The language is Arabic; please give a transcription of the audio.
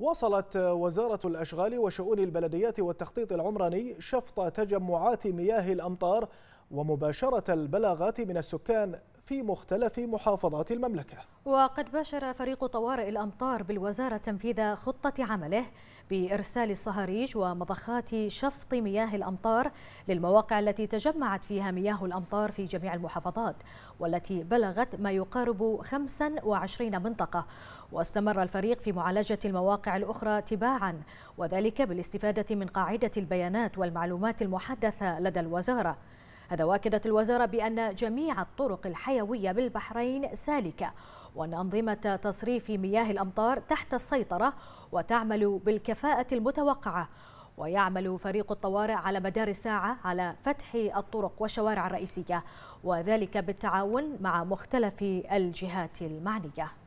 وصلت وزارة الأشغال وشؤون البلديات والتخطيط العمراني شفط تجمعات مياه الأمطار ومباشرة البلاغات من السكان في مختلف محافظات المملكة وقد باشر فريق طوارئ الأمطار بالوزارة تنفيذ خطة عمله بإرسال الصهاريج ومضخات شفط مياه الأمطار للمواقع التي تجمعت فيها مياه الأمطار في جميع المحافظات والتي بلغت ما يقارب 25 منطقة واستمر الفريق في معالجة المواقع الأخرى تباعا وذلك بالاستفادة من قاعدة البيانات والمعلومات المحدثة لدى الوزارة هذا واكدت الوزارة بأن جميع الطرق الحيوية بالبحرين سالكة وأن أنظمة تصريف مياه الأمطار تحت السيطرة وتعمل بالكفاءة المتوقعة ويعمل فريق الطوارئ على مدار الساعة على فتح الطرق والشوارع الرئيسية وذلك بالتعاون مع مختلف الجهات المعنية